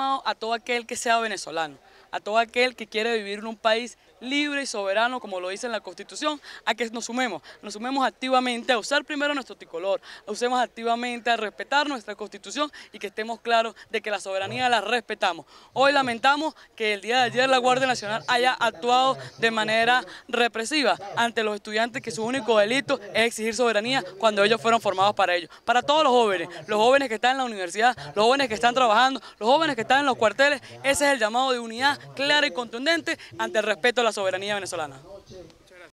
a todo aquel que sea venezolano a todo aquel que quiere vivir en un país libre y soberano, como lo dice en la Constitución, a que nos sumemos, nos sumemos activamente a usar primero nuestro tricolor, usemos activamente a respetar nuestra Constitución y que estemos claros de que la soberanía la respetamos. Hoy lamentamos que el día de ayer la Guardia Nacional haya actuado de manera represiva ante los estudiantes que su único delito es exigir soberanía cuando ellos fueron formados para ello. Para todos los jóvenes, los jóvenes que están en la universidad, los jóvenes que están trabajando, los jóvenes que están en los cuarteles, ese es el llamado de unidad clara y contundente ante el respeto a la soberanía venezolana.